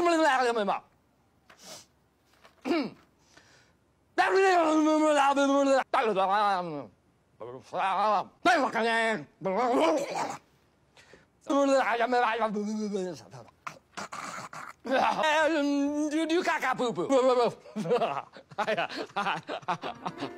നമ്മൾ ഇന്ന് അറിയാൻ You do caca poo poo.